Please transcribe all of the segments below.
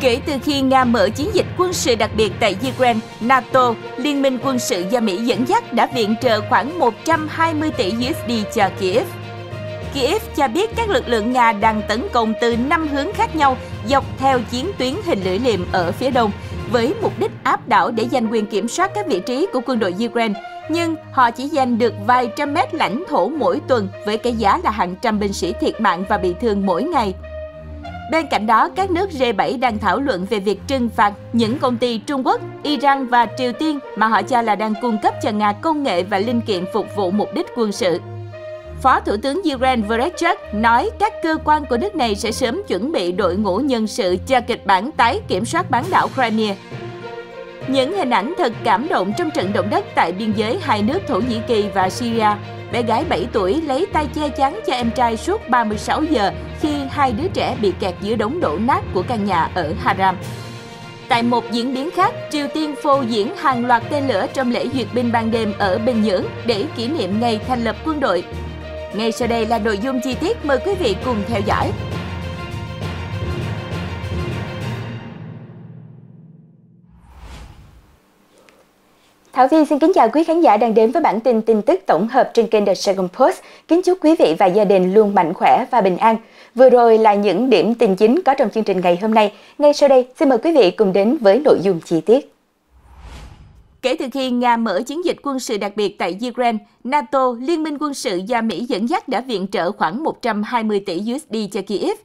Kể từ khi Nga mở chiến dịch quân sự đặc biệt tại Ukraine, NATO, Liên minh quân sự do Mỹ dẫn dắt đã viện trợ khoảng 120 tỷ USD cho Kiev. Kiev cho biết các lực lượng Nga đang tấn công từ năm hướng khác nhau dọc theo chiến tuyến hình lưỡi liềm ở phía đông, với mục đích áp đảo để giành quyền kiểm soát các vị trí của quân đội Ukraine. Nhưng họ chỉ giành được vài trăm mét lãnh thổ mỗi tuần với cái giá là hàng trăm binh sĩ thiệt mạng và bị thương mỗi ngày. Bên cạnh đó, các nước G7 đang thảo luận về việc trừng phạt những công ty Trung Quốc, Iran và Triều Tiên mà họ cho là đang cung cấp cho Nga công nghệ và linh kiện phục vụ mục đích quân sự. Phó Thủ tướng Iran Verechuk nói các cơ quan của nước này sẽ sớm chuẩn bị đội ngũ nhân sự cho kịch bản tái kiểm soát bán đảo Crimea. Những hình ảnh thật cảm động trong trận động đất tại biên giới hai nước Thổ Nhĩ Kỳ và Syria Bé gái 7 tuổi lấy tay che chắn cho em trai suốt 36 giờ khi hai đứa trẻ bị kẹt giữa đống đổ nát của căn nhà ở Haram. Tại một diễn biến khác, Triều Tiên phô diễn hàng loạt tên lửa trong lễ duyệt binh ban đêm ở Bình Nhưỡng để kỷ niệm ngày thành lập quân đội. Ngay sau đây là nội dung chi tiết mời quý vị cùng theo dõi. Thảo Thi xin kính chào quý khán giả đang đến với bản tin tin tức tổng hợp trên kênh The Saigon Post. Kính chúc quý vị và gia đình luôn mạnh khỏe và bình an. Vừa rồi là những điểm tin chính có trong chương trình ngày hôm nay. Ngay sau đây, xin mời quý vị cùng đến với nội dung chi tiết. Kể từ khi Nga mở chiến dịch quân sự đặc biệt tại Ukraine, NATO, Liên minh quân sự do Mỹ dẫn dắt đã viện trợ khoảng 120 tỷ USD cho Kyiv –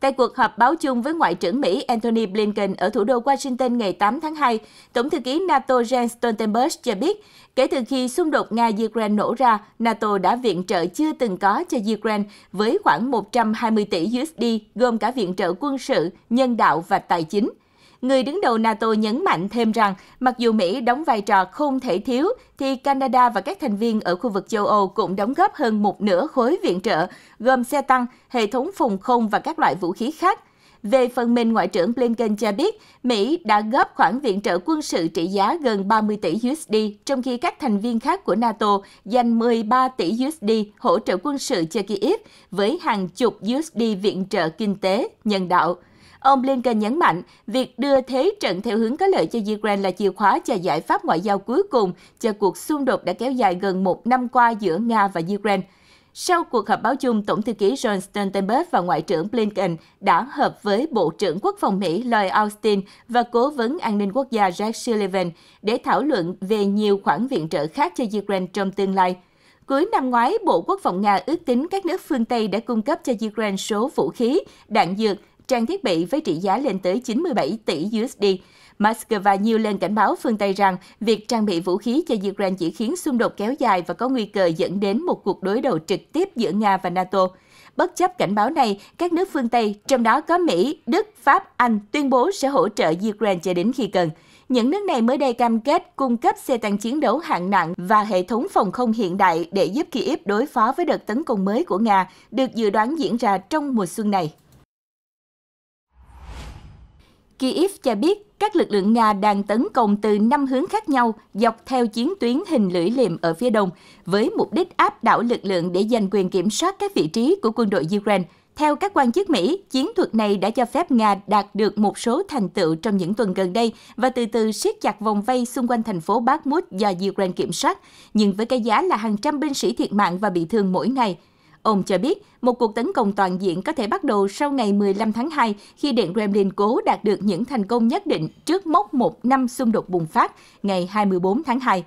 Tại cuộc họp báo chung với Ngoại trưởng Mỹ Antony Blinken ở thủ đô Washington ngày 8 tháng 2, Tổng thư ký NATO Jens Stoltenberg cho biết, kể từ khi xung đột Nga-Ukraine nổ ra, NATO đã viện trợ chưa từng có cho Ukraine với khoảng 120 tỷ USD, gồm cả viện trợ quân sự, nhân đạo và tài chính – Người đứng đầu NATO nhấn mạnh thêm rằng, mặc dù Mỹ đóng vai trò không thể thiếu, thì Canada và các thành viên ở khu vực châu Âu cũng đóng góp hơn một nửa khối viện trợ, gồm xe tăng, hệ thống phòng không và các loại vũ khí khác. Về phần mình, Ngoại trưởng Blinken cho biết Mỹ đã góp khoản viện trợ quân sự trị giá gần 30 tỷ USD, trong khi các thành viên khác của NATO dành 13 tỷ USD hỗ trợ quân sự cho Kyiv với hàng chục USD viện trợ kinh tế, nhân đạo. Ông Blinken nhấn mạnh, việc đưa thế trận theo hướng có lợi cho Ukraine là chìa khóa cho giải pháp ngoại giao cuối cùng cho cuộc xung đột đã kéo dài gần một năm qua giữa Nga và Ukraine. Sau cuộc họp báo chung, Tổng thư ký John Stoltenberg và Ngoại trưởng Blinken đã hợp với Bộ trưởng Quốc phòng Mỹ Lloyd Austin và Cố vấn An ninh Quốc gia Jack Sullivan để thảo luận về nhiều khoản viện trợ khác cho Ukraine trong tương lai. Cuối năm ngoái, Bộ Quốc phòng Nga ước tính các nước phương Tây đã cung cấp cho Ukraine số vũ khí, đạn dược trang thiết bị với trị giá lên tới 97 tỷ USD. Moscow nhiều lần cảnh báo phương Tây rằng việc trang bị vũ khí cho Ukraine chỉ khiến xung đột kéo dài và có nguy cơ dẫn đến một cuộc đối đầu trực tiếp giữa Nga và NATO. Bất chấp cảnh báo này, các nước phương Tây, trong đó có Mỹ, Đức, Pháp, Anh, tuyên bố sẽ hỗ trợ Ukraine cho đến khi cần. Những nước này mới đây cam kết cung cấp xe tăng chiến đấu hạng nặng và hệ thống phòng không hiện đại để giúp Kyiv đối phó với đợt tấn công mới của Nga, được dự đoán diễn ra trong mùa xuân này. Kyiv cho biết các lực lượng Nga đang tấn công từ năm hướng khác nhau dọc theo chiến tuyến hình lưỡi liềm ở phía đông, với mục đích áp đảo lực lượng để giành quyền kiểm soát các vị trí của quân đội Ukraine. Theo các quan chức Mỹ, chiến thuật này đã cho phép Nga đạt được một số thành tựu trong những tuần gần đây và từ từ siết chặt vòng vây xung quanh thành phố Bakhmut do Ukraine kiểm soát, nhưng với cái giá là hàng trăm binh sĩ thiệt mạng và bị thương mỗi ngày. Ông cho biết một cuộc tấn công toàn diện có thể bắt đầu sau ngày 15 tháng 2 khi Điện Kremlin cố đạt được những thành công nhất định trước mốc một năm xung đột bùng phát ngày 24 tháng 2.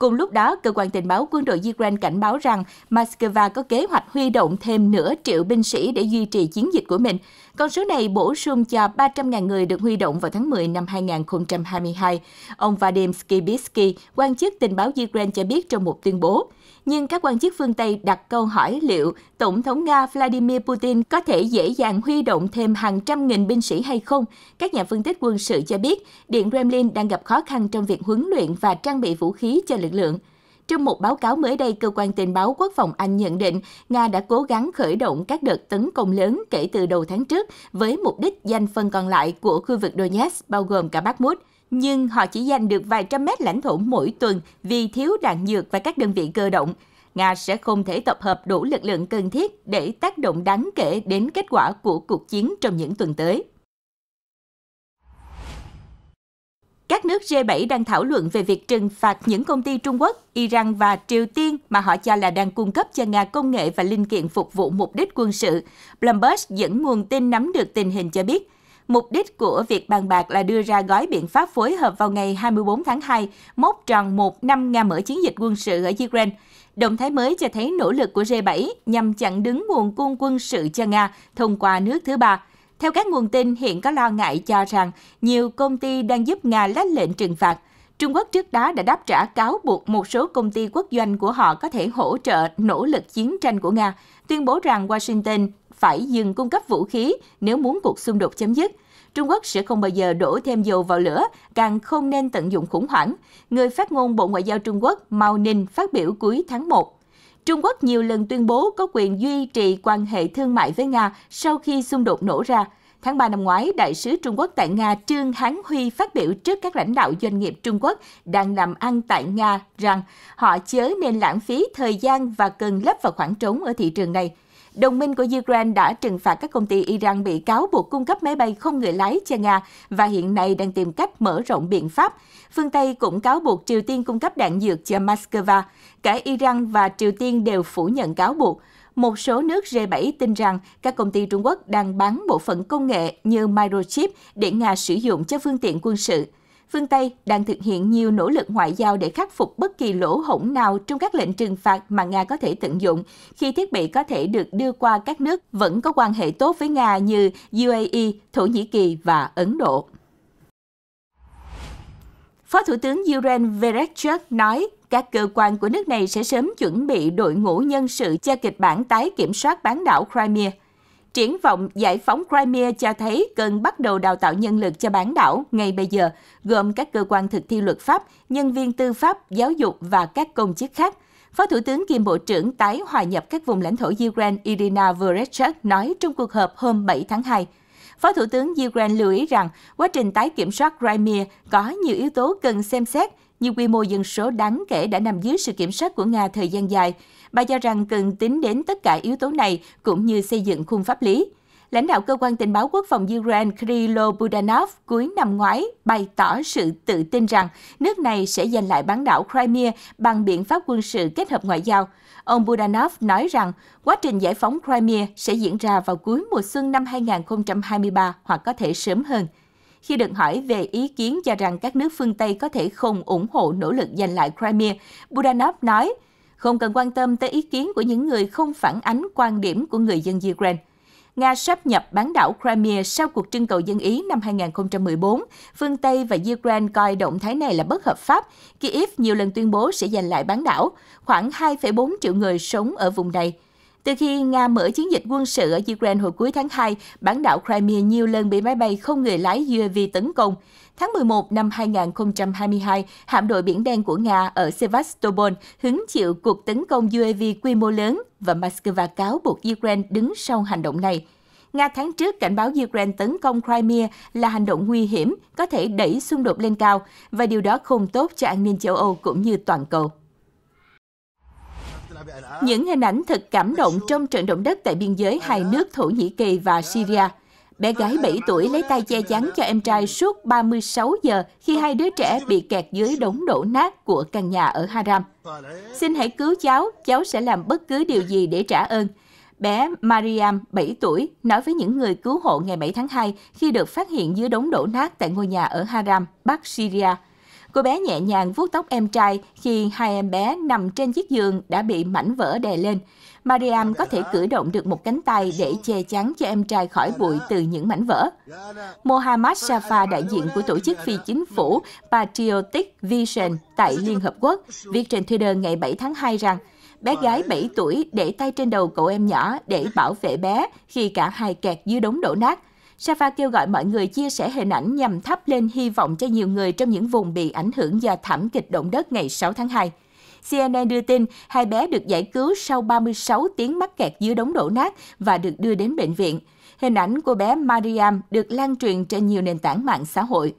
Cùng lúc đó, cơ quan tình báo quân đội Ukraine cảnh báo rằng Moscow có kế hoạch huy động thêm nửa triệu binh sĩ để duy trì chiến dịch của mình. Con số này bổ sung cho 300.000 người được huy động vào tháng 10 năm 2022. Ông Vadim Skibitsky, quan chức tình báo Ukraine cho biết trong một tuyên bố. Nhưng các quan chức phương Tây đặt câu hỏi liệu Tổng thống Nga Vladimir Putin có thể dễ dàng huy động thêm hàng trăm nghìn binh sĩ hay không? Các nhà phân tích quân sự cho biết Điện Kremlin đang gặp khó khăn trong việc huấn luyện và trang bị vũ khí cho lực lực lượng. Trong một báo cáo mới đây, Cơ quan Tình báo Quốc phòng Anh nhận định Nga đã cố gắng khởi động các đợt tấn công lớn kể từ đầu tháng trước với mục đích giành phần còn lại của khu vực Donetsk, bao gồm cả Bakhmut. Nhưng họ chỉ giành được vài trăm mét lãnh thổ mỗi tuần vì thiếu đạn dược và các đơn vị cơ động. Nga sẽ không thể tập hợp đủ lực lượng cần thiết để tác động đáng kể đến kết quả của cuộc chiến trong những tuần tới. Các nước G7 đang thảo luận về việc trừng phạt những công ty Trung Quốc, Iran và Triều Tiên mà họ cho là đang cung cấp cho Nga công nghệ và linh kiện phục vụ mục đích quân sự. Bloomberg dẫn nguồn tin nắm được tình hình cho biết, Mục đích của việc bàn bạc là đưa ra gói biện pháp phối hợp vào ngày 24 tháng 2, mốc tròn một năm Nga mở chiến dịch quân sự ở Ukraine. Động thái mới cho thấy nỗ lực của G7 nhằm chặn đứng nguồn cung quân sự cho Nga thông qua nước thứ ba. Theo các nguồn tin, hiện có lo ngại cho rằng nhiều công ty đang giúp Nga lách lệnh trừng phạt. Trung Quốc trước đó đã đáp trả cáo buộc một số công ty quốc doanh của họ có thể hỗ trợ nỗ lực chiến tranh của Nga, tuyên bố rằng Washington phải dừng cung cấp vũ khí nếu muốn cuộc xung đột chấm dứt. Trung Quốc sẽ không bao giờ đổ thêm dầu vào lửa, càng không nên tận dụng khủng hoảng. Người phát ngôn Bộ Ngoại giao Trung Quốc Mao Ninh phát biểu cuối tháng 1 Trung Quốc nhiều lần tuyên bố có quyền duy trì quan hệ thương mại với Nga sau khi xung đột nổ ra. Tháng 3 năm ngoái, đại sứ Trung Quốc tại Nga Trương Hán Huy phát biểu trước các lãnh đạo doanh nghiệp Trung Quốc đang làm ăn tại Nga rằng họ chớ nên lãng phí thời gian và cần lấp vào khoảng trống ở thị trường này đồng minh của Ukraine đã trừng phạt các công ty Iran bị cáo buộc cung cấp máy bay không người lái cho Nga và hiện nay đang tìm cách mở rộng biện pháp. Phương Tây cũng cáo buộc Triều Tiên cung cấp đạn dược cho Moscow. Cả Iran và Triều Tiên đều phủ nhận cáo buộc. Một số nước G7 tin rằng các công ty Trung Quốc đang bán bộ phận công nghệ như microchip để Nga sử dụng cho phương tiện quân sự phương Tây đang thực hiện nhiều nỗ lực ngoại giao để khắc phục bất kỳ lỗ hổng nào trong các lệnh trừng phạt mà Nga có thể tận dụng khi thiết bị có thể được đưa qua các nước vẫn có quan hệ tốt với Nga như UAE, Thổ Nhĩ Kỳ và Ấn Độ. Phó Thủ tướng Yuren Vereshchuk nói các cơ quan của nước này sẽ sớm chuẩn bị đội ngũ nhân sự cho kịch bản tái kiểm soát bán đảo Crimea. Triển vọng giải phóng Crimea cho thấy cần bắt đầu đào tạo nhân lực cho bán đảo ngay bây giờ, gồm các cơ quan thực thi luật pháp, nhân viên tư pháp, giáo dục và các công chức khác. Phó Thủ tướng kiêm Bộ trưởng tái hòa nhập các vùng lãnh thổ Ukraine Irina Vereshchuk nói trong cuộc họp hôm 7 tháng 2. Phó Thủ tướng Ukraine lưu ý rằng quá trình tái kiểm soát Crimea có nhiều yếu tố cần xem xét nhưng quy mô dân số đáng kể đã nằm dưới sự kiểm soát của Nga thời gian dài. Bà cho rằng cần tính đến tất cả yếu tố này cũng như xây dựng khung pháp lý. Lãnh đạo cơ quan tình báo quốc phòng Ukraine Krylo Budanov cuối năm ngoái bày tỏ sự tự tin rằng nước này sẽ giành lại bán đảo Crimea bằng biện pháp quân sự kết hợp ngoại giao. Ông Budanov nói rằng quá trình giải phóng Crimea sẽ diễn ra vào cuối mùa xuân năm 2023 hoặc có thể sớm hơn khi được hỏi về ý kiến cho rằng các nước phương Tây có thể không ủng hộ nỗ lực giành lại Crimea. Budanov nói, không cần quan tâm tới ý kiến của những người không phản ánh quan điểm của người dân Ukraine. Nga sắp nhập bán đảo Crimea sau cuộc trưng cầu dân Ý năm 2014. Phương Tây và Ukraine coi động thái này là bất hợp pháp. Kyiv nhiều lần tuyên bố sẽ giành lại bán đảo. Khoảng 2,4 triệu người sống ở vùng này. Từ khi Nga mở chiến dịch quân sự ở Ukraine hồi cuối tháng 2, bán đảo Crimea nhiều lần bị máy bay không người lái UAV tấn công. Tháng 11 năm 2022, hạm đội Biển Đen của Nga ở Sevastopol hứng chịu cuộc tấn công UAV quy mô lớn và Moscow cáo buộc Ukraine đứng sau hành động này. Nga tháng trước cảnh báo Ukraine tấn công Crimea là hành động nguy hiểm, có thể đẩy xung đột lên cao, và điều đó không tốt cho an ninh châu Âu cũng như toàn cầu. Những hình ảnh thật cảm động trong trận động đất tại biên giới hai nước Thổ Nhĩ Kỳ và Syria. Bé gái 7 tuổi lấy tay che chắn cho em trai suốt 36 giờ khi hai đứa trẻ bị kẹt dưới đống đổ nát của căn nhà ở Haram. Xin hãy cứu cháu, cháu sẽ làm bất cứ điều gì để trả ơn. Bé Mariam, 7 tuổi, nói với những người cứu hộ ngày 7 tháng 2 khi được phát hiện dưới đống đổ nát tại ngôi nhà ở Haram, Bắc Syria – Cô bé nhẹ nhàng vuốt tóc em trai khi hai em bé nằm trên chiếc giường đã bị mảnh vỡ đè lên. Mariam có thể cử động được một cánh tay để che chắn cho em trai khỏi bụi từ những mảnh vỡ. Mohammad Safa, đại diện của tổ chức phi chính phủ Patriotic Vision tại Liên Hợp Quốc, viết trên Twitter ngày 7 tháng 2 rằng bé gái 7 tuổi để tay trên đầu cậu em nhỏ để bảo vệ bé khi cả hai kẹt dưới đống đổ nát. Safa kêu gọi mọi người chia sẻ hình ảnh nhằm thắp lên hy vọng cho nhiều người trong những vùng bị ảnh hưởng do thảm kịch động đất ngày 6 tháng 2. CNN đưa tin hai bé được giải cứu sau 36 tiếng mắc kẹt dưới đống đổ nát và được đưa đến bệnh viện. Hình ảnh của bé Mariam được lan truyền trên nhiều nền tảng mạng xã hội.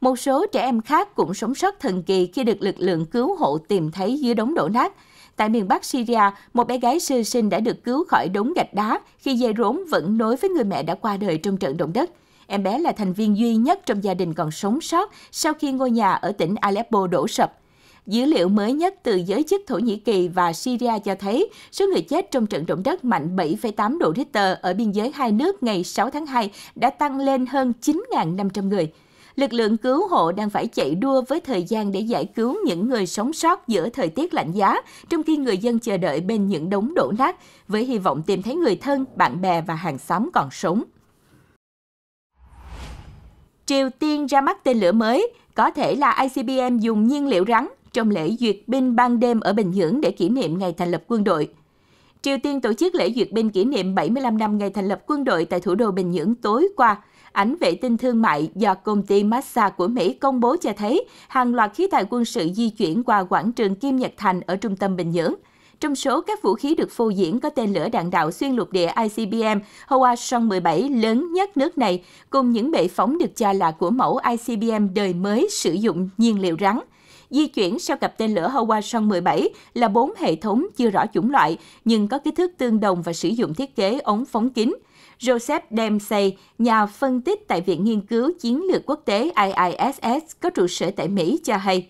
Một số trẻ em khác cũng sống sót thần kỳ khi được lực lượng cứu hộ tìm thấy dưới đống đổ nát. Tại miền Bắc Syria, một bé gái sơ sinh đã được cứu khỏi đống gạch đá khi dây rốn vẫn nối với người mẹ đã qua đời trong trận động đất. Em bé là thành viên duy nhất trong gia đình còn sống sót sau khi ngôi nhà ở tỉnh Aleppo đổ sập. Dữ liệu mới nhất từ giới chức Thổ Nhĩ Kỳ và Syria cho thấy số người chết trong trận động đất mạnh 7,8 độ Richter ở biên giới hai nước ngày 6 tháng 2 đã tăng lên hơn 9.500 người lực lượng cứu hộ đang phải chạy đua với thời gian để giải cứu những người sống sót giữa thời tiết lạnh giá, trong khi người dân chờ đợi bên những đống đổ nát, với hy vọng tìm thấy người thân, bạn bè và hàng xóm còn sống. Triều Tiên ra mắt tên lửa mới, có thể là ICBM dùng nhiên liệu rắn trong lễ duyệt binh ban đêm ở Bình Nhưỡng để kỷ niệm ngày thành lập quân đội. Triều Tiên tổ chức lễ duyệt binh kỷ niệm 75 năm ngày thành lập quân đội tại thủ đô Bình Nhưỡng tối qua – Ảnh vệ tinh thương mại do công ty Massa của Mỹ công bố cho thấy hàng loạt khí tài quân sự di chuyển qua quảng trường Kim Nhật Thành ở trung tâm Bình Nhưỡng. Trong số các vũ khí được phô diễn có tên lửa đạn đạo xuyên lục địa ICBM Hwasong-17 lớn nhất nước này, cùng những bệ phóng được cho là của mẫu ICBM đời mới sử dụng nhiên liệu rắn. Di chuyển sau cặp tên lửa Hwasong-17 là bốn hệ thống chưa rõ chủng loại, nhưng có kích thước tương đồng và sử dụng thiết kế ống phóng kính. Joseph Dempsey, nhà phân tích tại Viện Nghiên cứu Chiến lược Quốc tế IISS có trụ sở tại Mỹ cho hay,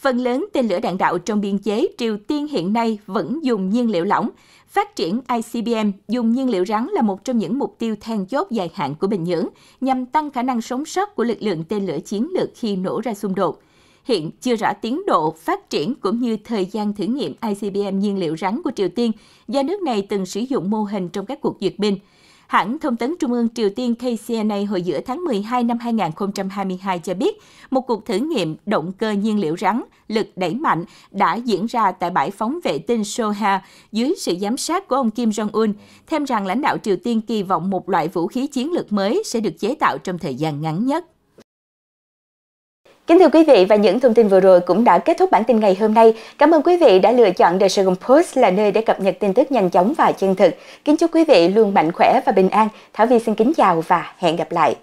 phần lớn tên lửa đạn đạo trong biên chế Triều Tiên hiện nay vẫn dùng nhiên liệu lỏng. Phát triển ICBM dùng nhiên liệu rắn là một trong những mục tiêu then chốt dài hạn của Bình Nhưỡng nhằm tăng khả năng sống sót của lực lượng tên lửa chiến lược khi nổ ra xung đột. Hiện chưa rõ tiến độ phát triển cũng như thời gian thử nghiệm ICBM nhiên liệu rắn của Triều Tiên do nước này từng sử dụng mô hình trong các cuộc duyệt binh – Hãng thông tấn Trung ương Triều Tiên KCNA hồi giữa tháng 12 năm 2022 cho biết, một cuộc thử nghiệm động cơ nhiên liệu rắn lực đẩy mạnh đã diễn ra tại bãi phóng vệ tinh Soha dưới sự giám sát của ông Kim Jong-un, thêm rằng lãnh đạo Triều Tiên kỳ vọng một loại vũ khí chiến lược mới sẽ được chế tạo trong thời gian ngắn nhất. Kính thưa quý vị và những thông tin vừa rồi cũng đã kết thúc bản tin ngày hôm nay. Cảm ơn quý vị đã lựa chọn The Saigon Post là nơi để cập nhật tin tức nhanh chóng và chân thực. Kính chúc quý vị luôn mạnh khỏe và bình an. Thảo Vi xin kính chào và hẹn gặp lại.